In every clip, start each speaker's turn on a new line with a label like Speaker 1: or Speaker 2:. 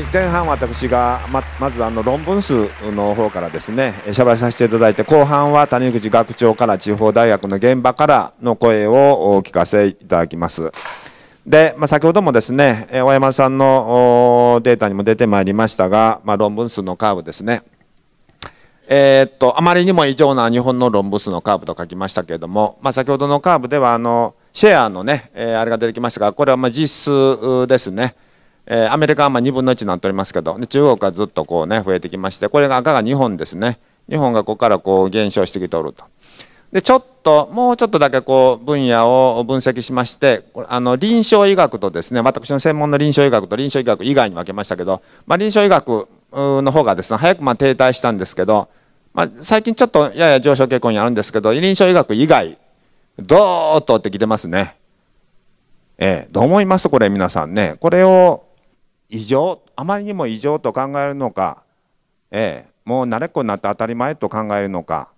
Speaker 1: い前半私がままずあの論文数の方からですねべ罪させていただいて後半は谷口学長から地方大学の現場からの声をお聞かせいただきます。で、まあ、先ほどもですね、大山さんのデータにも出てまいりましたが、まあ、論文数のカーブですね。えー、っと、あまりにも異常な日本の論文数のカーブと書きましたけれども、まあ、先ほどのカーブでは、あの、シェアのね、えー、あれが出てきましたが、これはま実数ですね。えー、アメリカはま2分の1になっておりますけど、で中国はずっとこうね、増えてきまして、これが赤が日本ですね。日本がここからこう減少してきておると。で、ちょっと、もうちょっとだけこう分野を分析しまして、あの臨床医学とですね、私の専門の臨床医学と臨床医学以外に分けましたけど、まあ、臨床医学の方がですね、早くま停滞したんですけど、まあ、最近ちょっとやや上昇傾向にあるんですけど、臨床医学以外、どーっとってきてますね。ええ、どう思いますこれ皆さんね。これを異常あまりにも異常と考えるのか、ええ、もう慣れっこになって当たり前と考えるのか、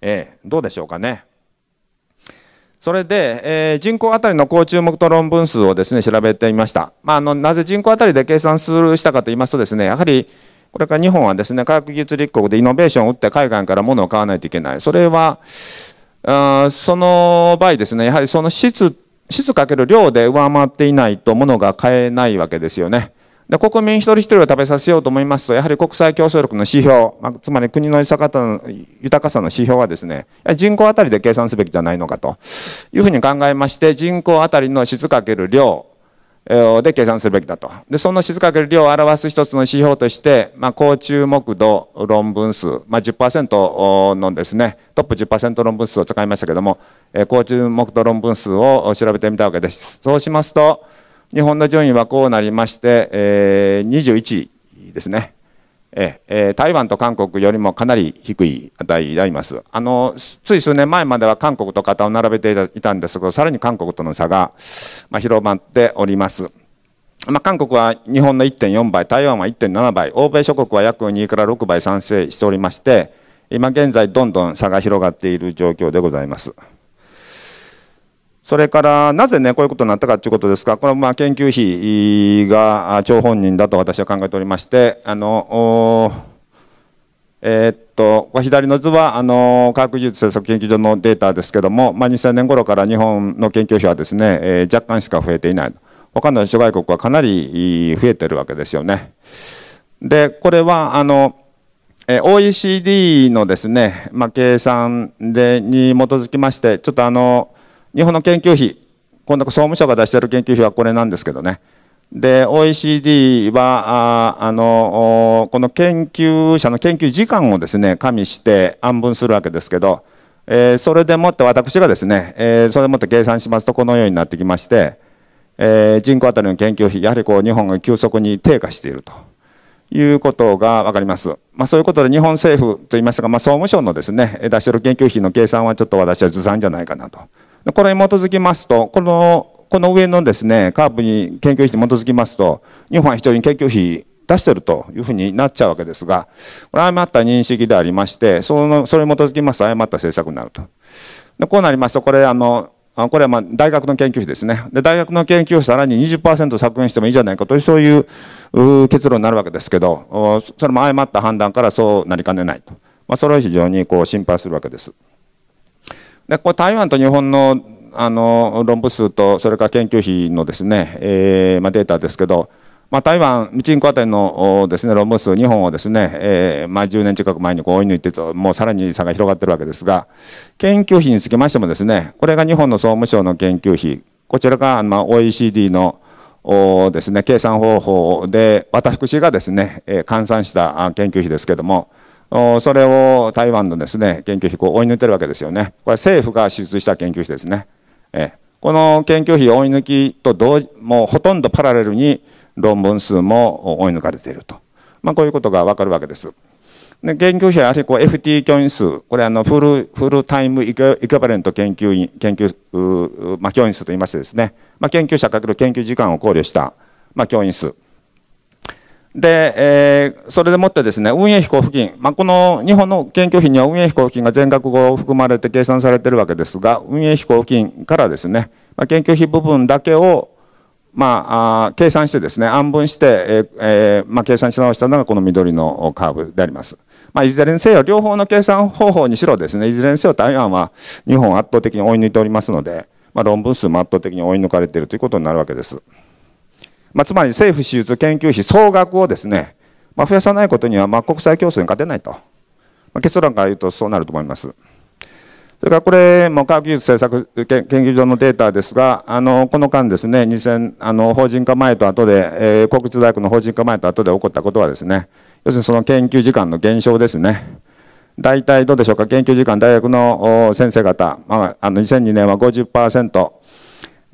Speaker 1: ええ、どうでしょうかね。それで、えー、人口当たりの高注目と論文数をですね調べてみました、まあ、あのなぜ人口当たりで計算するしたかと言いますとですねやはりこれから日本はですね科学技術立国でイノベーションを打って海外から物を買わないといけないそれはあその場合ですねやはりその質質かける量で上回っていないと物が買えないわけですよね。で国民一人一人を食べさせようと思いますと、やはり国際競争力の指標、まあ、つまり国の豊かさの豊かさの指標はですね、人口当たりで計算すべきじゃないのかというふうに考えまして、人口当たりの質かける量で計算すべきだと。で、その質かける量を表す一つの指標として、まあ、高注目度論文数、まあ10、のですね、トップ10%論文数を使いましたけれども、高注目度論文数を調べてみたわけです。そうしますと、日本の順位はこうなりまして、えー、21位ですね、えー、台湾と韓国よりもかなり低い値でありますあのつい数年前までは韓国と肩を並べていたんですけどさらに韓国との差が、まあ、広まっております。まあ、韓国は日本の1.4倍、台湾は1.7倍、欧米諸国は約2から6倍賛成しておりまして、今現在どんどん差が広がっている状況でございます。それから、なぜね、こういうことになったかということですが、この、まあ、研究費が、張本人だと私は考えておりまして、あの、えー、っと、左の図は、あの、科学技術政策研究所のデータですけども、まあ、2000年頃から日本の研究費はですね、えー、若干しか増えていない。他の諸外国はかなり増えてるわけですよね。で、これは、あの、OECD のですね、まあ、計算でに基づきまして、ちょっとあの、日本の研究費、今度総務省が出している研究費はこれなんですけどね。で、OECD は、ああの、この研究者の研究時間をですね、加味して安分するわけですけど、えー、それでもって私がですね、えー、それでもって計算しますとこのようになってきまして、えー、人口当たりの研究費、やはりこう日本が急速に低下しているということがわかります。まあそういうことで日本政府と言いましたが、まあ総務省のですね、出してる研究費の計算はちょっと私はずさんじゃないかなと。これに基づきますと、この、この上のですね、カープに研究費に基づきますと、日本は一人に研究費出してるというふうになっちゃうわけですが、これは誤った認識でありまして、その、それに基づきますと誤った政策になると。で、こうなりますと、これ、あの、これはま大学の研究費ですね。で、大学の研究費さらに20%削減してもいいじゃないかという、そういう結論になるわけですけど、それも誤った判断からそうなりかねないと。まあ、それを非常にこう心配するわけです。でこれ台湾と日本のあの論文数とそれから研究費のですね、えー、まあ、データですけど、まあ、台湾、ミチンコあたりのです、ね、論文数、日本をですね、えー、まあ、10年近く前にこう追い抜いてと、もうさらに差が広がっているわけですが、研究費につきましてもですね、これが日本の総務省の研究費、こちらが、ま OECD のですね、計算方法で、私がですね、えー、換算した研究費ですけども、それを台湾のですね研究費を追い抜いてるわけですよね。これ政府が支出した研究費ですね。えこの研究費を追い抜きと同もうほとんどパラレルに論文数も追い抜かれていると。まあ、こういうことがわかるわけです。で研究費はやはりこう FT 教員数、これあのフル、フルタイムイクバレント研究員、研究、まあ、教員数といいましてですね、まあ、研究者かける研究時間を考慮した、まあ、教員数。で、えー、それでもってですね、運営費交付金、まあ、この日本の研究費には運営費交付金が全額を含まれて計算されているわけですが、運営費交付金からですね、まあ、研究費部分だけを、まあ、計算してですね、案分して、ええー、まあ、計算し直したのがこの緑のカーブであります。まあ、いずれにせよ、両方の計算方法にしろですね、いずれにせよ台湾は日本を圧倒的に追い抜いておりますので、まあ、論文数も圧倒的に追い抜かれているということになるわけです。まあ、つまり政府手術研究費総額をですね、まあ、増やさないことにはまあ国際競争に勝てないと、まあ、結論から言うとそうなると思います。それからこれも科学技術政策研究所のデータですが、あのこの間ですね、2000あの法人化前と後で、えー、国立大学の法人化前と後で起こったことはですね、要するにその研究時間の減少ですね。大体どうでしょうか、研究時間、大学の先生方、まあ、あの2002年は50%、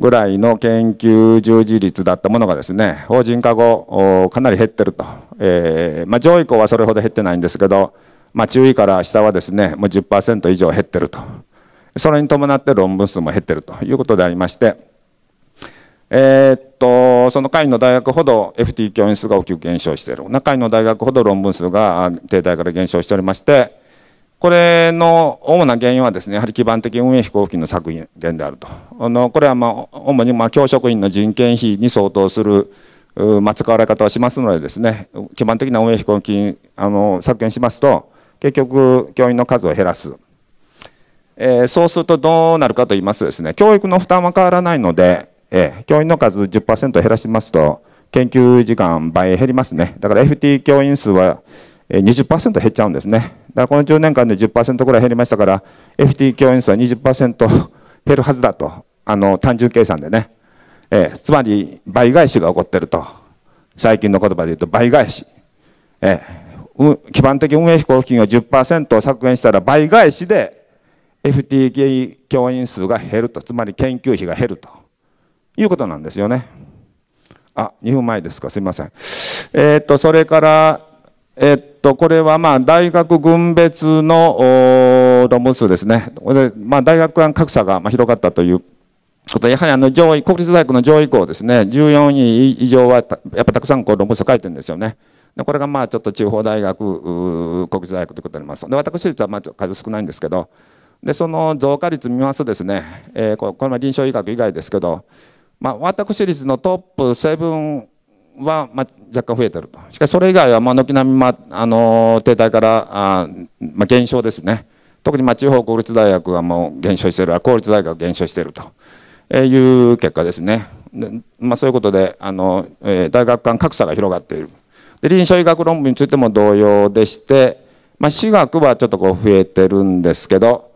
Speaker 1: ぐらいの研究従事率だったものがですね、法人化後、かなり減ってると。えー、まあ、上位校はそれほど減ってないんですけど、まあ、中位から下はですね、もう10%以上減ってると。それに伴って論文数も減ってるということでありまして、えー、っと、その会の大学ほど FT 教員数が大きく減少している。中位の大学ほど論文数が停滞から減少しておりまして、これの主な原因はですね、やはり基盤的運営費交付金の削減であると。あのこれは、まあ、主に、まあ、教職員の人件費に相当する、まあ、使われ方をしますのでですね、基盤的な運営費交付金あの削減しますと、結局、教員の数を減らす。えー、そうするとどうなるかと言いますとですね、教育の負担は変わらないので、えー、教員の数10%減らしますと、研究時間倍減りますね。だから FT 教員数は20%減っちゃうんですね。だからこの10年間で10%ぐらい減りましたから、FT 教員数は20% 減るはずだと、あの単純計算でね、えー、つまり倍返しが起こってると、最近の言葉で言うと倍返し、えー、基盤的運営費交付金を10%削減したら倍返しで FT 教員数が減ると、つまり研究費が減るということなんですよね。あ、2分前ですか、すみません。えっ、と、それから、えっと、これはまあ大学群別の論文数ですね。まあ、大学間格差が広がったということやはりあの上位、国立大学の上位校ですね、14位以上はやっぱたくさんこう論文数書いてるんですよね。でこれがまあちょっと地方大学、国立大学ということになります。で、私立はまあ数少ないんですけど、で、その増加率見ますとですね、えー、これは臨床医学以外ですけど、まあ、私立のトップ7は、まあ、若干増えてると。しかしそれ以外は、まあ、軒並み、まあ、あの、停滞から、あまあ、減少ですね。特に、まあ、地方公立大学はもう減少してる、公立大学減少してると、えー、いう結果ですね。まあ、そういうことで、あの、えー、大学間格差が広がっている。で、臨床医学論文についても同様でして、まあ、私学はちょっとこう増えてるんですけど、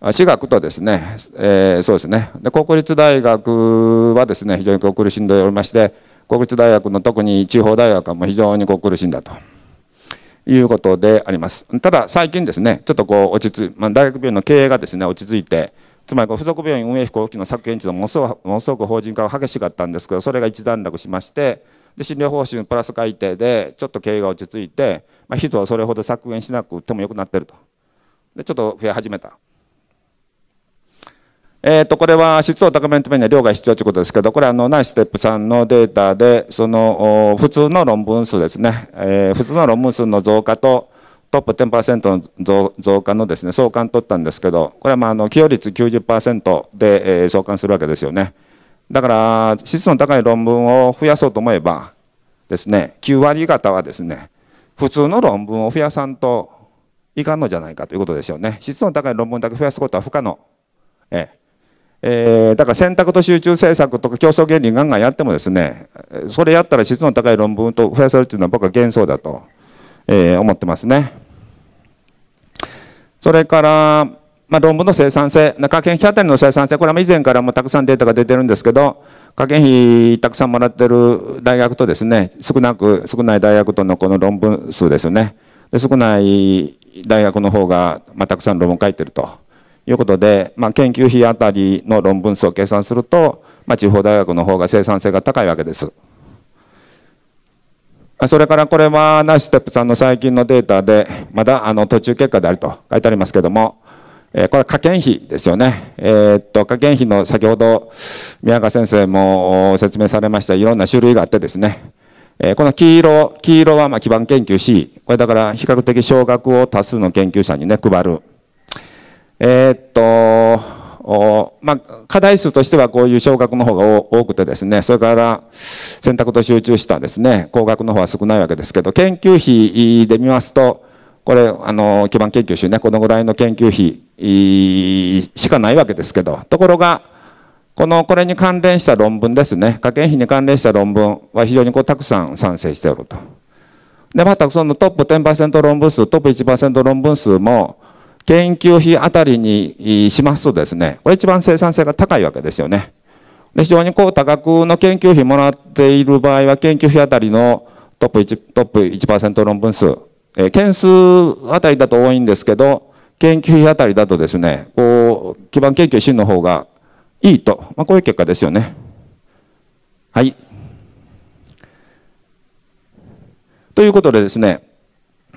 Speaker 1: 私学とですね、えー、そうですね。で、国立大学はですね、非常にこう苦しんでおりまして、国立大学の特に地方大学はもう非常にこう苦しんだということであります。ただ最近ですね、ちょっとこう落ち着い、まあ、大学病院の経営がですね、落ち着いて、つまり付属病院運営費交付金の削減値のものすごすごく法人化が激しかったんですけど、それが一段落しまして、で診療報酬プラス改定で、ちょっと経営が落ち着いて、まあ、人はそれほど削減しなくてもよくなってると。で、ちょっと増え始めた。えっ、ー、と、これは質を高めるためには量が必要ということですけど、これはあの、ナイステップさんのデータで、その、普通の論文数ですね、えー、普通の論文数の増加と、トップ10%の増増加のですね、相関取ったんですけど、これはまあ、あの、寄与率90%で、えー、相関するわけですよね。だから、質の高い論文を増やそうと思えば、ですね、9割方はですね、普通の論文を増やさんといかんのじゃないかということですよね。質の高い論文だけ増やすことは不可能。えええー、だから選択と集中政策とか競争原理ガンガンやってもですね、それやったら質の高い論文と増やせるっていうのは僕は幻想だと、えー、思ってますね。それから、まあ、論文の生産性、科研費当たりの生産性、これは以前からもたくさんデータが出てるんですけど、科研費たくさんもらってる大学とですね、少なく、少ない大学とのこの論文数ですよね。で少ない大学の方が、まあ、たくさん論文書いてると。いうことで、まあ、研究費あたりの論文数を計算すると、まあ、地方大学の方が生産性が高いわけです。それからこれはナシステップさんの最近のデータで、まだあの途中結果であると書いてありますけども、えー、これは科研費ですよね。えー、っと、科研費の先ほど宮川先生も説明されましたいろんな種類があってですね、えー、この黄色、黄色はまあ基盤研究し、これだから比較的少額を多数の研究者にね、配る。えー、っと、まあ、課題数としてはこういう小学の方が多くてですね、それから選択と集中したですね、高学の方は少ないわけですけど、研究費で見ますと、これ、あの、基盤研究集ね、このぐらいの研究費しかないわけですけど、ところが、この、これに関連した論文ですね、科研費に関連した論文は非常にこうたくさん賛成しておると。で、またそのトップ10%論文数、トップ1%論文数も、研究費あたりにしますとですね、これ一番生産性が高いわけですよね。で非常にこう多額の研究費もらっている場合は、研究費あたりのトップ1、トップ1%論文数、え件数あたりだと多いんですけど、研究費あたりだとですね、こう、基盤研究真の方がいいと、まあ、こういう結果ですよね。はい。ということでですね、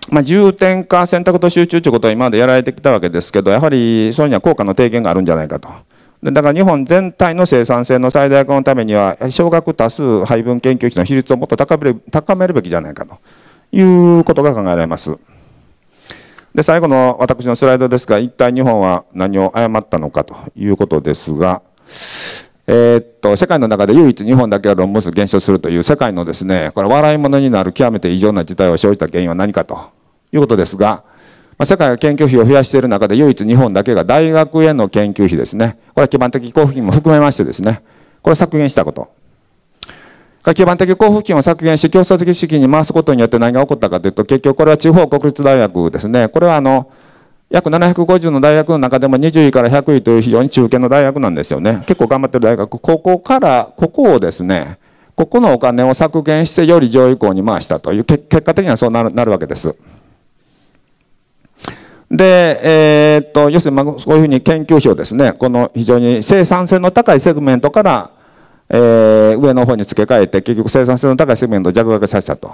Speaker 1: まあ、重点化、選択と集中ということは今までやられてきたわけですけど、やはりそれには効果の低減があるんじゃないかと。でだから日本全体の生産性の最大化のためには、少額多数配分研究費の比率をもっと高める高めるべきじゃないかということが考えられます。で、最後の私のスライドですが、一体日本は何を誤ったのかということですが、えー、っと、世界の中で唯一日本だけが論文数減少するという世界のですね、これ笑い物になる極めて異常な事態を生じた原因は何かということですが、まあ、世界が研究費を増やしている中で唯一日本だけが大学への研究費ですね。これは基盤的交付金も含めましてですね、これを削減したこと。基盤的交付金を削減し、競争的資金に回すことによって何が起こったかというと、結局これは地方国立大学ですね。これはあの、約750の大学の中でも20位から100位という非常に中堅の大学なんですよね。結構頑張ってる大学。ここから、ここをですね、ここのお金を削減してより上位校に回したという、結果的にはそうなるなるわけです。で、えー、っと、要するに、まこういうふうに研究費をですね、この非常に生産性の高いセグメントから、えー、上の方に付け替えて、結局生産性の高いセグメントを弱化させたと。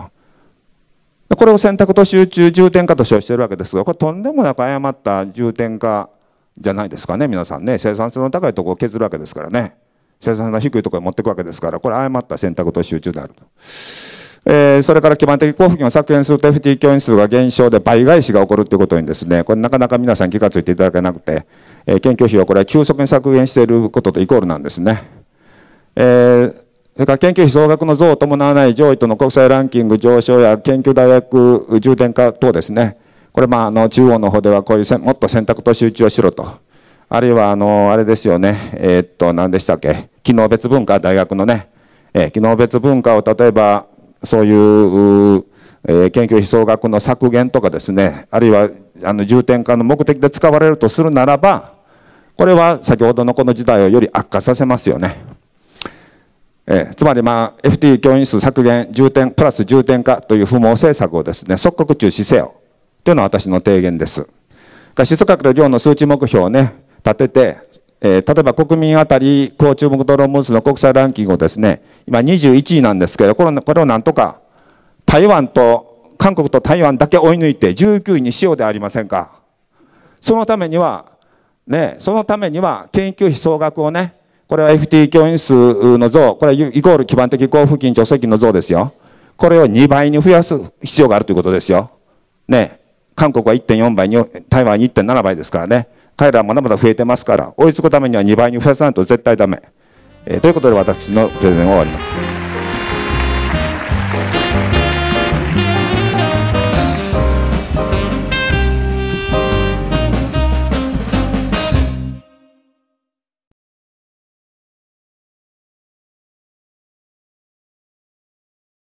Speaker 1: これを選択と集中重点化と称しているわけですが、これとんでもなく誤った重点化じゃないですかね、皆さんね。生産性の高いところを削るわけですからね。生産性の低いところに持っていくわけですから、これ誤った選択と集中であると。えー、それから基盤的交付金を削減すると FT 教員数が減少で倍返しが起こるということにですね、これなかなか皆さん気がついていただけなくて、えー、研究費をこれは急速に削減していることとイコールなんですね。えー、それから研究費総額の増を伴わない上位との国際ランキング上昇や研究大学重点化等ですね。これ、まあ、あの、中央の方ではこういうもっと選択と集中をしろと。あるいは、あの、あれですよね。えー、っと、何でしたっけ。機能別文化、大学のね。えー、機能別文化を例えば、そういう、え研究費総額の削減とかですね、あるいはあの重点化の目的で使われるとするならば、これは先ほどのこの事態をより悪化させますよね。えー、つまり、まあ、FT 教員数削減、重点、プラス重点化という不毛政策をですね、即刻中止せよ。というのは私の提言です。質格と量の数値目標をね、立てて、えー、例えば国民あたり高注目ドローン分数の国際ランキングをですね、今21位なんですけど、これこれをなんとか台湾と、韓国と台湾だけ追い抜いて19位にしようではありませんか。そのためには、ね、そのためには研究費総額をね、これは FT 教員数の増、これはイコール基盤的交付金助成金の増ですよ。これを2倍に増やす必要があるということですよ。ね、韓国は1.4倍に、台湾は1.7倍ですからね。彼らはまだまだ増えてますから、追いつくためには2倍に増やさないと絶対ダメ。えー、ということで私のプレゼンを終わります。